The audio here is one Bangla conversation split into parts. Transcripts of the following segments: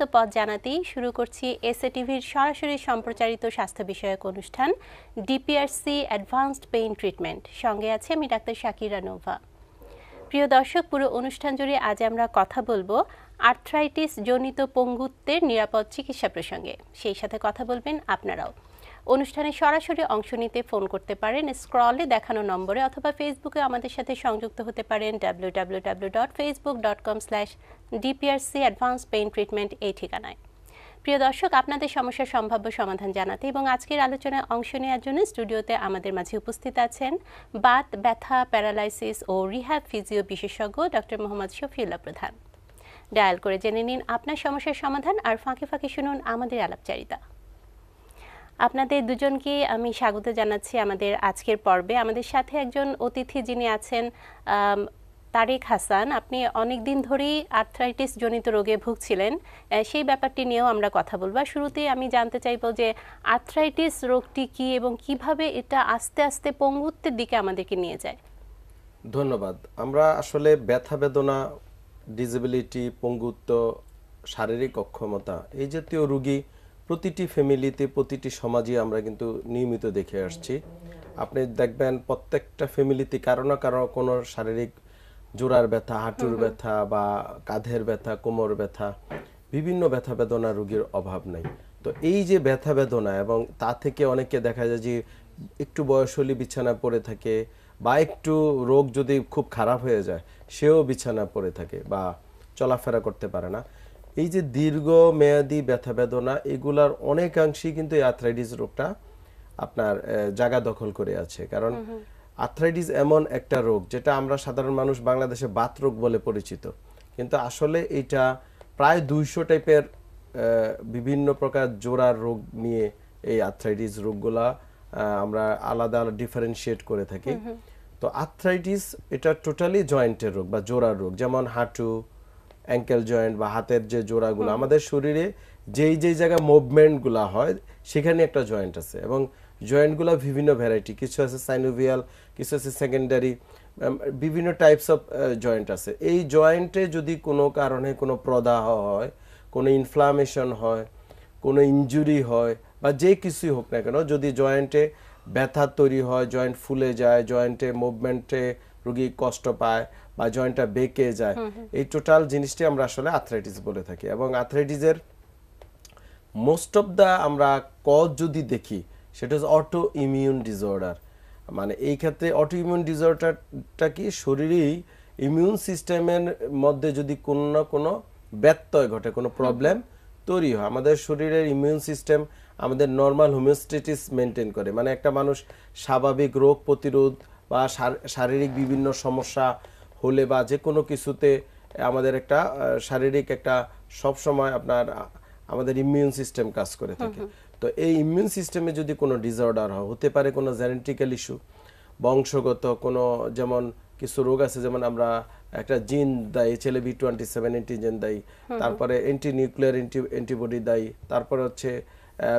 স্বাস্থ্য পথ জানাতেই শুরু করছি এসএ টিভির সরাসরি সম্প্রচারিত স্বাস্থ্য বিষয়ক অনুষ্ঠান ডিপিআরসি অ্যাডভান্সড পেইন ট্রিটমেন্ট সঙ্গে আছে আমি ডাক্তার শাকিরা নোভা প্রিয় দর্শক পুরো অনুষ্ঠান জুড়ে আজ আমরা কথা বলবো আর্থ্রাইটিস জনিত পঙ্গুত্বের নিরাপদ চিকিৎসা প্রসঙ্গে সেই সাথে কথা বলবেন আপনারাও অনুষ্ঠানে সরাসরি অংশ নিতে ফোন করতে পারেন স্ক্রলে দেখানো নম্বরে অথবা ফেসবুকে আমাদের সাথে সংযুক্ত হতে পারেন W W W dot Facebook dot com slash DPRC advance pain treatment এই ঠিকানায় প্রিয় দর্শক আপনাদের সমস্যার সম্ভাব্য সমাধান জানাতে এবং আজকের আলোচনায় অংশ নেওয়ার জন্য স্টুডিওতে আমাদের মাঝে উপস্থিত আছেন বাত ব্যথা প্যারালাইসিস ও রিহ্যাব ফিজিও বিশেষজ্ঞ ডক্টর মোহাম্মদ শফিউল্লাহ প্রধান ডায়াল করে জেনে নিন আপনার সমস্যার সমাধান আর ফাঁকে ফাঁকে শুনুন আমাদের আলাপচারিতা আপনাদের দুজনকে আমি স্বাগত জানাচ্ছি আমাদের আজকের পর্বে আমাদের সাথে একজন অতিথি যিনি আছেন তারেক হাসান আপনি অনেক দিন ধরেই আর্থ্রাইটিস জনিত রোগে ভুগছিলেন সেই ব্যাপারটি নিয়েও আমরা কথা বলবো শুরুতেই আমি জানতে চাইব যে আর্থ্রাইটিস রোগটি কি এবং কিভাবে এটা আস্তে আস্তে পঙ্গুত্বের দিকে আমাদেরকে নিয়ে যায় ধন্যবাদ আমরা আসলে ব্যথা বেদনা ডিজেবিলিটি পঙ্গুত্ব শারীরিক অক্ষমতা এই জাতীয় রুগী প্রতিটি ফ্যামিলিতে প্রতিটি সমাজে আমরা কিন্তু নিয়মিত দেখে আসছি আপনি দেখবেন প্রত্যেকটা ফ্যামিলিতে কারো না কারো কোনো শারীরিক জোড়ার ব্যথা হাঁটুর ব্যথা বা কাঁধের ব্যথা কোমর ব্যথা বিভিন্ন ব্যথা বেদনা রোগীর অভাব নাই তো এই যে ব্যথা বেদনা এবং তা থেকে অনেকে দেখা যায় যে একটু বয়স হলে বিছানা পড়ে থাকে বা একটু রোগ যদি খুব খারাপ হয়ে যায় সেও বিছানা পড়ে থাকে বা চলাফেরা করতে পারে না এই যে দীর্ঘ মেয়াদি ব্যথা বেদনা এগুলার অনেকাংশেই কিন্তু এই রোগটা আপনার জায়গা দখল করে আছে কারণ আর্থ্রাইটিস এমন একটা রোগ যেটা আমরা সাধারণ মানুষ বাংলাদেশে বাত রোগ বলে পরিচিত কিন্তু আসলে এটা প্রায় দুইশো টাইপের বিভিন্ন প্রকার জোড়ার রোগ নিয়ে এই আর্থ্রাইটিস রোগগুলা আমরা আলাদা আলাদা ডিফারেন্সিয়েট করে থাকি তো আর্থ্রাইটিস এটা টোটালি জয়েন্টের রোগ বা জোড়ার রোগ যেমন হাঁটু অ্যাঙ্কেল জয়েন্ট বা হাতের যে জোড়াগুলো আমাদের শরীরে যেই যেই জায়গায় মুভমেন্টগুলো হয় সেখানে একটা জয়েন্ট আছে এবং জয়েন্টগুলো বিভিন্ন ভ্যারাইটি কিছু আছে সাইনোভিয়াল কিছু আছে সেকেন্ডারি বিভিন্ন টাইপস অফ জয়েন্ট আছে এই জয়েন্টে যদি কোনো কারণে কোনো প্রদাহ হয় কোনো ইনফ্লামেশন হয় কোনো ইঞ্জুরি হয় বা যে কিছুই হোক না কেন যদি জয়েন্টে ব্যথা তৈরি হয় জয়েন্ট ফুলে যায় জয়েন্টে মুভমেন্টে রুগী কষ্ট পায় বা জয়েন্টটা বেঁকে যায় এই টোটাল জিনিসটি আমরা আসলে আথরাইটিস বলে থাকি এবং আথরাইটিসের মোস্ট অফ দ্য আমরা কজ যদি দেখি সেটা হচ্ছে অটো ইমিউন ডিসঅর্ডার মানে এই ক্ষেত্রে অটো ইমিউন ডিসঅর্ডারটা কি শরীরেই ইমিউন সিস্টেমের মধ্যে যদি কোনো না কোনো ব্যত্যয় ঘটে কোনো প্রবলেম তৈরি হয় আমাদের শরীরের ইমিউন সিস্টেম আমাদের নর্মাল হোমিওস্টেটিস মেনটেন করে মানে একটা মানুষ স্বাভাবিক রোগ প্রতিরোধ বা শারীরিক বিভিন্ন সমস্যা হলে বা যে কোনো কিছুতে আমাদের একটা শারীরিক একটা সবসময় আপনার আমাদের ইমিউন সিস্টেম কাজ করে থাকে তো এই ইমিউন সিস্টেমে যদি কোনো ডিসঅর্ডার হয় হতে পারে কোনো জেনেটিক্যাল ইস্যু বংশগত কোনো যেমন কিছু রোগ আছে যেমন আমরা একটা জিন দেয় ছেলে ভি টোয়েন্টি সেভেন এন্টিজেন দেয় তারপরে এন্টি নিউক্লিয়ার অ্যান্টিবডি দেয় তারপরে হচ্ছে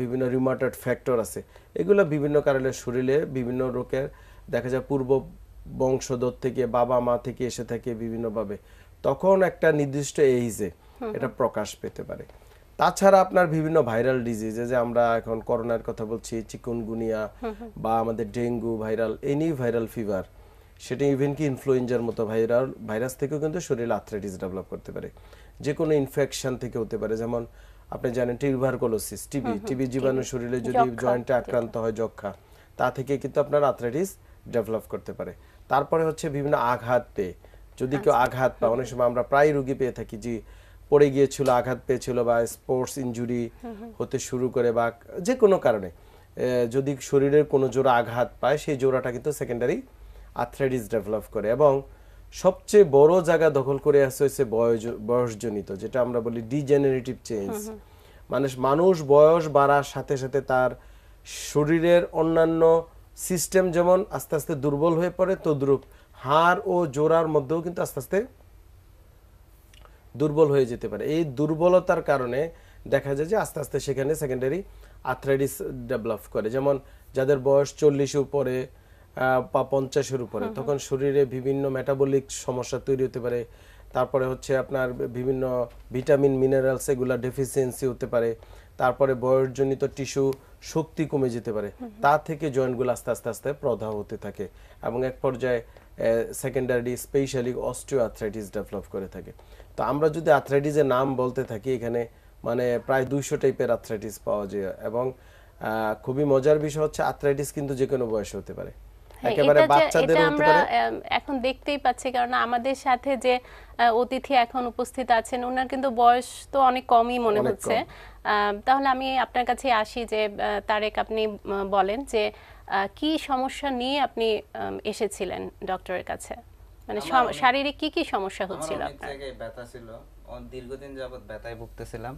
বিভিন্ন রিমাটেড ফ্যাক্টর আছে এগুলো বিভিন্ন কারণে শরীরে বিভিন্ন রোগের দেখা যায় পূর্ব বংশধর থেকে বাবা মা থেকে এসে থাকে বিভিন্নভাবে তখন একটা নির্দিষ্ট এইজে এটা প্রকাশ পেতে পারে তাছাড়া আপনার বিভিন্ন ভাইরাল ডিজিজে যে আমরা এখন করোনার কথা বলছি চিকুনগুনিয়া বা আমাদের dengue viral any viral fever সেটা ইভেন কি ইনফ্লুয়েঞ্জার মতো ভাইরাল ভাইরাস থেকেও কিন্তু শরীরে আর্থ্রাইটিস ডেভেলপ করতে পারে যে কোনো ইনফেকশন থেকে হতে পারে যেমন আপনি জানেন টিউভারকোলোসিস টিবি টিবি জীবাণু শরীরে যদি জয়েন্টে আক্রান্ত হয় যক্ষা তা থেকে কিন্তু আপনার আর্থ্রাইটিস ডেভেলপ করতে পারে তারপরে হচ্ছে বিভিন্ন আঘাত পেয়ে যদি কেউ আচ্ছা। আঘাত পায় অনেক সময় আমরা প্রায় রুগী পেয়ে থাকি যে পড়ে গিয়েছিল আঘাত পেয়েছিল বা স্পোর্টস ইঞ্জুরি হতে শুরু করে বা যে কোনো কারণে যদি শরীরের কোনো জোড়া আঘাত পায় সেই জোড়াটা কিন্তু সেকেন্ডারি আর্থ্রাইটিস ডেভেলপ করে এবং সবচেয়ে বড় জায়গা দখল করে আসছে হচ্ছে বয়সজনিত যেটা আমরা বলি ডিজেনারেটিভ চেঞ্জ মানে মানুষ বয়স বাড়ার সাথে সাথে তার শরীরের অন্যান্য সিস্টেম যেমন আস্তে আস্তে দুর্বল হয়ে পড়ে তদ্রুপ হাড় ও জোড়ার মধ্যেও কিন্তু আস্তে আস্তে দুর্বল হয়ে যেতে পারে এই দুর্বলতার কারণে দেখা যায় যে আস্তে আস্তে সেখানে সেকেন্ডারি আর্থ্রাইটিস ডেভেলপ করে যেমন যাদের বয়স চল্লিশ উপরে বা পঞ্চাশের উপরে তখন শরীরে বিভিন্ন মেটাবলিক সমস্যা তৈরি হতে পারে তারপরে হচ্ছে আপনার বিভিন্ন ভিটামিন মিনারেলস এগুলা ডেফিসিয়েন্সি হতে পারে তারপরে বয়সজনিত টিস্যু শক্তি কমে যেতে পারে তা থেকে জয়েন্টগুলো আস্তে আস্তে আস্তে প্রধা হতে থাকে এবং এক পর্যায়ে secondary specially osteo arthritis develop করে থাকে তো আমরা যদি আর্থ্রাইটিসের নাম বলতে থাকি এখানে মানে প্রায় দুইশো টাইপের আর্থ্রাইটিস পাওয়া যায় এবং খুবই মজার বিষয় হচ্ছে আর্থ্রাইটিস কিন্তু যে কোনো বয়সে হতে পারে হ্যাঁ, একেবারে বাচ্চাদের এখন দেখতেই পাচ্ছি কারণ আমাদের সাথে যে অতিথি এখন উপস্থিত আছেন ওনার কিন্তু বয়স তো অনেক কমই মনে হচ্ছে তাহলে আমি আপনার কাছে আসি যে তারেক আপনি বলেন যে কি সমস্যা নিয়ে আপনি এসেছিলেন ডক্টরের কাছে মানে শারীরিক কি কি সমস্যা হচ্ছিল আপনার ব্যথা ছিল দীর্ঘদিন যাবত ব্যথায় ভুগতেছিলাম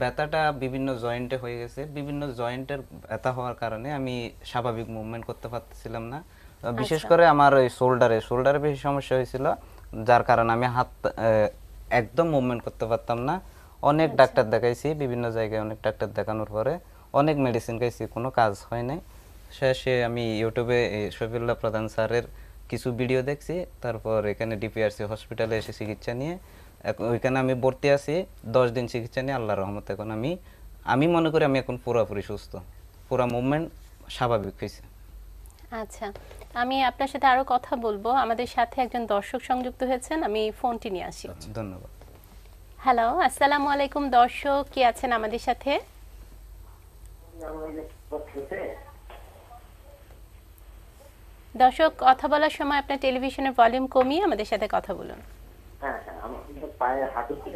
ব্যথাটা বিভিন্ন জয়েন্টে হয়ে গেছে বিভিন্ন জয়েন্টের ব্যথা হওয়ার কারণে আমি স্বাভাবিক মুভমেন্ট করতে পারতেছিলাম না বিশেষ আচ্ছা। করে আমার ওই শোল্ডারে শোল্ডারে বেশি সমস্যা হয়েছিল যার কারণে আমি হাত একদম মুভমেন্ট করতে পারতাম না অনেক আচ্ছা। ডাক্তার দেখাইছি বিভিন্ন জায়গায় অনেক ডাক্তার দেখানোর পরে অনেক মেডিসিন খাইছি কোনো কাজ হয় নাই শেষে আমি ইউটিউবে শফিউল্লাহ প্রধান স্যারের কিছু ভিডিও দেখছি তারপর এখানে ডিপিআরসি হসপিটালে এসে চিকিৎসা নিয়ে ওইখানে আমি ভর্তি আছি দশ দিন চিকিৎসা নিয়ে আল্লাহ রহমত এখন আমি আমি মনে করি আমি এখন পুরোপুরি সুস্থ পুরো মুভমেন্ট স্বাভাবিক হয়েছে আচ্ছা আমি আপনার সাথে আরো কথা বলবো আমাদের সাথে একজন দর্শক সংযুক্ত হয়েছেন আমি ফোনটি নিয়ে আসি আচ্ছা, ধন্যবাদ হ্যালো আসসালামু আলাইকুম দর্শক কি আছেন আমাদের সাথে দর্শক কথা বলার সময় আপনার টেলিভিশনের ভলিউম কমিয়ে আমাদের সাথে কথা বলুন হ্যাঁ হ্যাঁ আমার পায়ে হাঁটুতে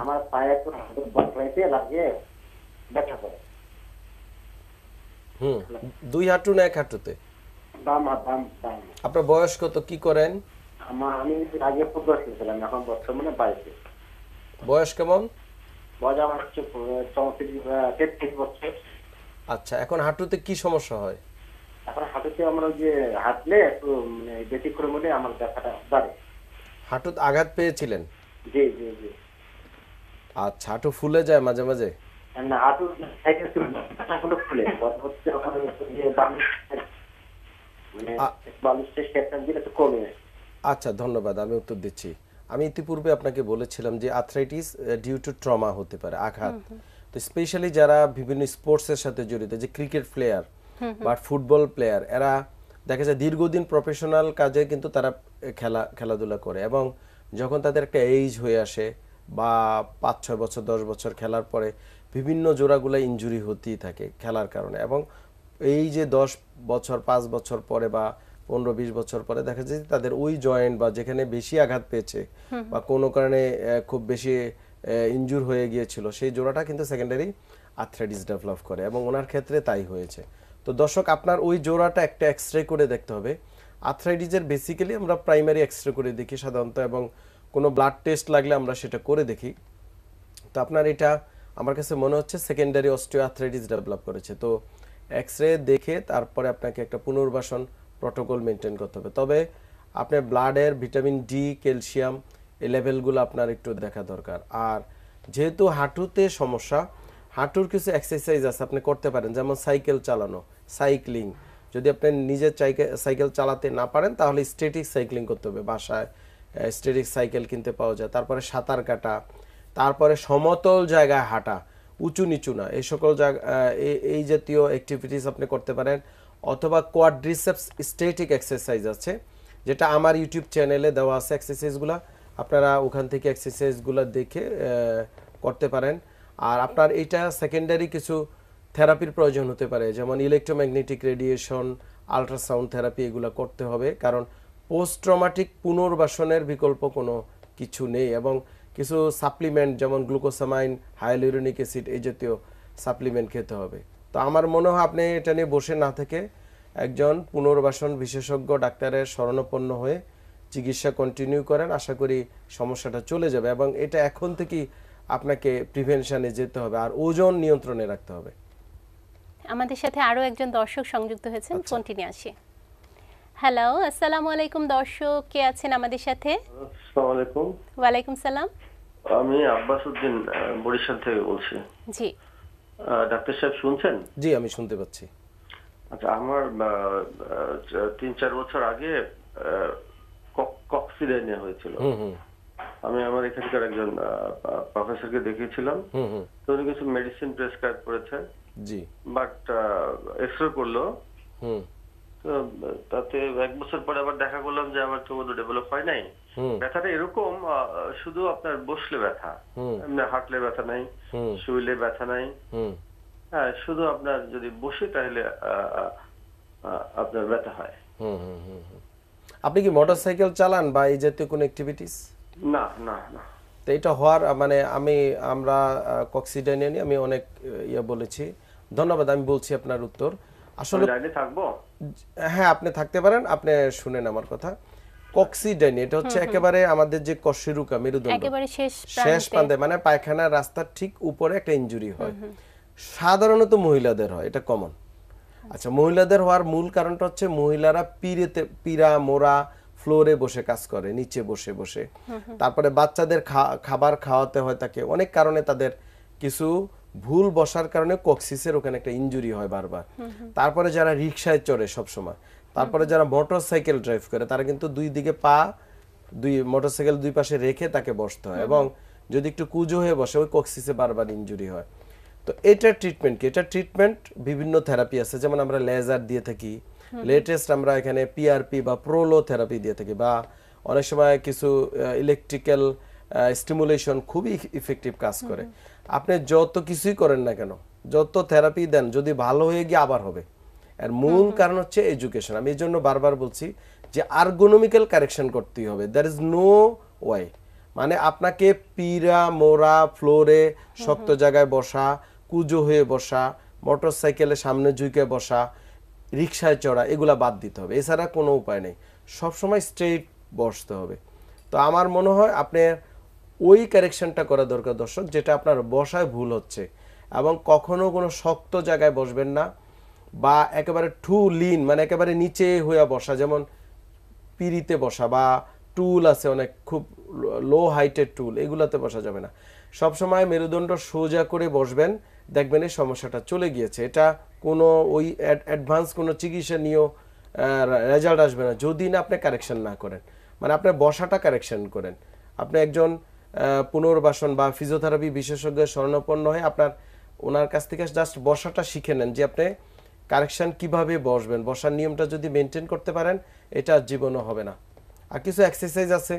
আমার পায়ে একটু বাতলাইতে লাগিয়ে ব্যথা করে হুম দুই হাঁটু না এক হাঁটুতে বাম বাম বাম আপনার বয়স কত কি করেন আমার আমি আগে প্রবাসী ছিলাম এখন বর্তমানে বাড়িতে বয়স কেমন বয়স আমার হচ্ছে চৌত্রিশ তেত্রিশ বছর আচ্ছা এখন হাঁটুতে কি সমস্যা হয় এখন হাঁটুতে আমার যে হাঁটলে একটু মানে বেশি করে মনে আমার ব্যথাটা বাড়ে হাঁটুতে আঘাত পেয়েছিলেন জি জি জি আচ্ছা হাঁটু ফুলে যায় মাঝে মাঝে মানে আচ্ছা ধন্যবাদ আমি উত্তর দিচ্ছি আমি ইতিপূর্বে আপনাকে বলেছিলাম যে আর্থ্রাইটিস ডিউ টু ট্রমা হতে পারে আঘাত তো স্পেশালি যারা বিভিন্ন স্পোর্টসের সাথে জড়িত যে ক্রিকেট প্লেয়ার বা ফুটবল প্লেয়ার এরা দেখা যায় দীর্ঘদিন প্রফেশনাল কাজে কিন্তু তারা খেলা খেলাধুলা করে এবং যখন তাদের একটা এইজ হয়ে আসে বা পাঁচ ছয় বছর দশ বছর খেলার পরে বিভিন্ন জোড়াগুলো ইঞ্জুরি হতেই থাকে খেলার কারণে এবং এই যে দশ বছর পাঁচ বছর পরে বা পনেরো বিশ বছর পরে দেখা যায় তাদের ওই জয়েন্ট বা যেখানে বেশি আঘাত পেয়েছে বা কোনো কারণে খুব বেশি ইনজুর হয়ে গিয়েছিল সেই জোড়াটা কিন্তু সেকেন্ডারি আর্থ্রাইটিস ডেভেলপ করে এবং ওনার ক্ষেত্রে তাই হয়েছে তো দর্শক আপনার ওই জোড়াটা একটা এক্স রে করে দেখতে হবে আর্থ্রাইটিসের বেসিক্যালি আমরা প্রাইমারি এক্স রে করে দেখি সাধারণত এবং কোনো ব্লাড টেস্ট লাগলে আমরা সেটা করে দেখি তো আপনার এটা আমার কাছে মনে হচ্ছে সেকেন্ডারি অস্টিওথ্রাইটিস ডেভেলপ করেছে তো এক্স রে দেখে তারপরে আপনাকে একটা পুনর্বাসন প্রটোকল মেনটেন করতে হবে তবে আপনার ব্লাডের ভিটামিন ডি ক্যালসিয়াম এই লেভেলগুলো আপনার একটু দেখা দরকার আর যেহেতু হাঁটুতে সমস্যা হাঁটুর কিছু এক্সারসাইজ আছে আপনি করতে পারেন যেমন সাইকেল চালানো সাইক্লিং যদি আপনি নিজের সাইকেল চালাতে না পারেন তাহলে স্টেটিক সাইক্লিং করতে হবে বাসায় স্টেটিক সাইকেল কিনতে পাওয়া যায় তারপরে সাঁতার কাটা তারপরে সমতল জায়গায় হাঁটা উঁচু নিচু না এই সকল জায়গা এই জাতীয় অ্যাক্টিভিটিস আপনি করতে পারেন অথবা কোয়াড্রিসেপস স্টেটিক এক্সারসাইজ আছে যেটা আমার ইউটিউব চ্যানেলে দেওয়া আছে এক্সারসাইজগুলো আপনারা ওখান থেকে এক্সারসাইজগুলো দেখে করতে পারেন আর আপনার এইটা সেকেন্ডারি কিছু থেরাপির প্রয়োজন হতে পারে যেমন ইলেকট্রোম্যাগনেটিক রেডিয়েশন আলট্রাসাউন্ড থেরাপি এগুলো করতে হবে কারণ পোস্ট ট্রমাটিক পুনর্বাসনের বিকল্প কোনো কিছু নেই এবং কিছু সাপ্লিমেন্ট যেমন গ্লুকোসামাইন হায়ালুরোনিক অ্যাসিড এই জাতীয় সাপ্লিমেন্ট খেতে হবে তো আমার মনে হয় আপনি এটা নিয়ে বসে না থেকে একজন পুনর্বাসন বিশেষজ্ঞ ডাক্তারের শরণাপন্ন হয়ে চিকিৎসা কন্টিনিউ করেন আশা করি সমস্যাটা চলে যাবে এবং এটা এখন থেকেই আপনাকে প্রিভেনশানে যেতে হবে আর ওজন নিয়ন্ত্রণে রাখতে হবে আমাদের সাথে আরও একজন দর্শক সংযুক্ত হয়েছেন আচ্ছা। ফোনটি নিয়ে আসি হ্যালো আসসালামু আলাইকুম দর্শক কে আছেন আমাদের সাথে আসসালামু আলাইকুম ওয়ালাইকুম সালাম আমি আব্বাস উদ্দিন বরিশাল থেকে বলছি জি ডাক্তার সাহেব শুনছেন জি আমি শুনতে পাচ্ছি আচ্ছা আমার তিন চার বছর আগে কক্সিডেনিয়া হয়েছিল আমি আমার এখানকার একজন প্রফেসরকে দেখিয়েছিলাম তো উনি কিছু মেডিসিন প্রেসক্রাইব করেছেন জি বাট এক্সরে করলো তাতে এক বছর পরে আবার দেখা করলাম যে আমার তো টমেটো ডেভেলপ হয় নাই ব্যথাটা এরকম শুধু আপনার বসলে ব্যথা এমনি হাঁটলে ব্যথা নাই শুইলে ব্যথা নাই হ্যাঁ শুধু আপনার যদি বসে তাহলে আপনার ব্যথা হয় আপনি কি মোটরসাইকেল চালান বা এই জাতীয় কোন অ্যাক্টিভিটিস না না না তো এটা হওয়ার মানে আমি আমরা কক্সিডেনে আমি অনেক ইয়ে বলেছি ধন্যবাদ আমি বলছি আপনার উত্তর আসলে থাকবো হ্যাঁ আপনি থাকতে পারেন আপনি শুনেন আমার কথা কক্সিডাইন এটা হচ্ছে একেবারে আমাদের যে কশেরুকা মেরুদণ্ড একেবারে শেষ শেষ প্রান্তে মানে পায়খানার রাস্তার ঠিক উপরে একটা ইনজুরি হয় সাধারণত মহিলাদের হয় এটা কমন আচ্ছা মহিলাদের হওয়ার মূল কারণটা হচ্ছে মহিলারা পিড়েতে পিড়া মোড়া ফ্লোরে বসে কাজ করে নিচে বসে বসে তারপরে বাচ্চাদের খাবার খাওয়াতে হয় তাকে অনেক কারণে তাদের কিছু ভুল বসার কারণে কক্সিসের ওখানে একটা ইঞ্জুরি হয় বারবার তারপরে যারা রিক্সায় চড়ে সবসময় তারপরে যারা মোটরসাইকেল ড্রাইভ করে তারা কিন্তু দুই দিকে পা দুই মোটরসাইকেল দুই পাশে রেখে তাকে বসতে হয় এবং যদি একটু কুজো হয়ে বসে ওই কক্সিসে বারবার ইঞ্জুরি হয় তো এটা ট্রিটমেন্ট কি এটা ট্রিটমেন্ট বিভিন্ন থেরাপি আছে যেমন আমরা লেজার দিয়ে থাকি লেটেস্ট আমরা এখানে পিআরপি বা প্রোলো থেরাপি দিয়ে থাকি বা অনেক সময় কিছু ইলেকট্রিক্যাল স্টিমুলেশন খুবই ইফেক্টিভ কাজ করে আপনি যত কিছুই করেন না কেন যত থেরাপি দেন যদি ভালো হয়ে গিয়ে আবার হবে এর মূল কারণ হচ্ছে এডুকেশন আমি এই জন্য বারবার বলছি যে আর্গোনমিক্যাল কারেকশন করতেই হবে দ্যার ইজ নো ওয়াই মানে আপনাকে পিরা মোরা ফ্লোরে শক্ত জায়গায় বসা কুজো হয়ে বসা মোটর সাইকেলে সামনে ঝুঁকে বসা রিক্সায় চড়া এগুলা বাদ দিতে হবে এছাড়া কোনো উপায় নেই সবসময় স্ট্রেট বসতে হবে তো আমার মনে হয় আপনার ওই কারেকশনটা করা দরকার দর্শক যেটা আপনার বসায় ভুল হচ্ছে এবং কখনো কোনো শক্ত জায়গায় বসবেন না বা একেবারে টু লিন মানে একেবারে নিচে হয়ে বসা যেমন পিড়িতে বসা বা টুল আছে অনেক খুব লো হাইটের টুল এগুলাতে বসা যাবে না সব সময় মেরুদণ্ড সোজা করে বসবেন দেখবেন এই সমস্যাটা চলে গিয়েছে এটা কোনো ওই অ্যাডভান্স কোনো চিকিৎসা নিয়েও রেজাল্ট আসবে না যদি না আপনি কারেকশান না করেন মানে আপনার বসাটা কারেকশন করেন আপনি একজন পুনর্বাসন বা ফিজিওথেরাপি বিশেষজ্ঞের স্বর্ণপন্ন হয়ে আপনার ওনার কাছ থেকে জাস্ট বসাটা শিখে নেন যে আপনি কারেকশান কিভাবে বসবেন বসার নিয়মটা যদি মেনটেন করতে পারেন এটা জীবনও হবে না আর কিছু এক্সারসাইজ আছে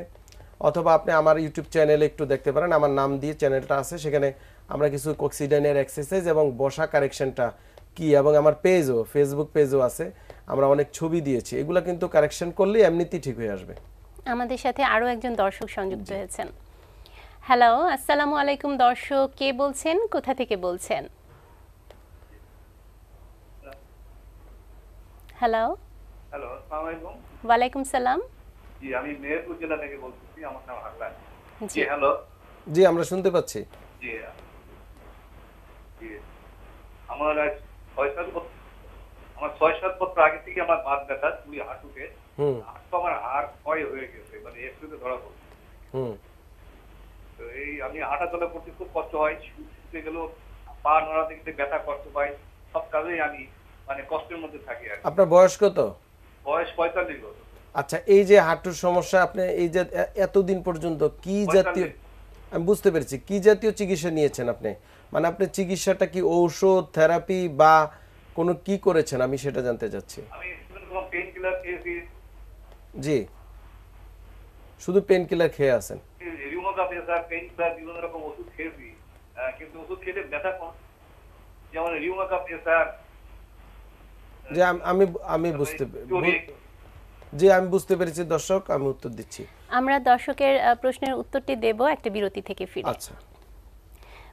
অথবা আপনি আমার ইউটিউব চ্যানেলে একটু দেখতে পারেন আমার নাম দিয়ে চ্যানেলটা আছে সেখানে আমরা কিছু কক্সিডেনের এক্সারসাইজ এবং বসা কারেকশানটা কি এবং আমার পেজও ফেসবুক পেজও আছে আমরা অনেক ছবি দিয়েছি এগুলো কিন্তু কারেকশন করলে এমনিতেই ঠিক হয়ে আসবে আমাদের সাথে আরও একজন দর্শক সংযুক্ত হয়েছেন হ্যালো আসসালামু আলাইকুম দর্শক কে বলছেন কোথা থেকে বলছেন হ্যালো হ্যালো আসসালামু আলাইকুম ওয়ালাইকুম সালাম জি আমি মেহেরপুর জেলা থেকে বলছি আমার নাম হাগলা জি হ্যালো জি আমরা শুনতে পাচ্ছি জি আমার আজ ছয় আমার ছয় সাত বছর আগে থেকে আমার বাদ ব্যথা দুই হাঁটুতে আমার হাড় ক্ষয় হয়ে গেছে মানে একটু ধরা পড়ছে হুম তো এই আমি হাঁটা চলা করতে খুব কষ্ট হয় শুতে গেলেও পা নড়া দেখতে ব্যথা কষ্ট পাই সব কাজেই আমি মানে কষ্টের মধ্যে থাকি আর আপনার বয়স কত বয়স পঁয়তাল্লিশ বছর আচ্ছা এই যে হাঁটুর সমস্যা আপনি এই যে এতদিন পর্যন্ত কি জাতীয় আমি বুঝতে পেরেছি কি জাতীয় চিকিৎসা নিয়েছেন আপনি মানে আপনি চিকিৎসাটা কি ঔষধ থেরাপি বা কোনো কি করেছেন আমি সেটা জানতে চাচ্ছি জি শুধু পেন কিলার খেয়ে আছেন হোমিওপ্যাথ এসআর পেইন কিলার বিভিন্ন রকম ওষুধ খেয়েছি কিন্তু ওষুধ খেতে ব্যথা কম যেমন রিউমাকাপ এসআর যে আমি আমি বুঝতে জি আমি বুঝতে পেরেছি দর্শক আমি উত্তর দিচ্ছি আমরা দর্শকের প্রশ্নের উত্তরটি দেব একটা বিরতি থেকে ফিরে আচ্ছা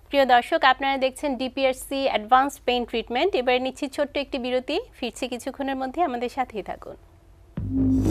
প্রিয় দর্শক আপনারা দেখছেন ডিপিআরসি অ্যাডভান্স পেইন ট্রিটমেন্ট এবার নিচ্ছি ছোট্ট একটি বিরতি ফিরছি কিছুক্ষণের মধ্যে আমাদের সাথেই থাকুন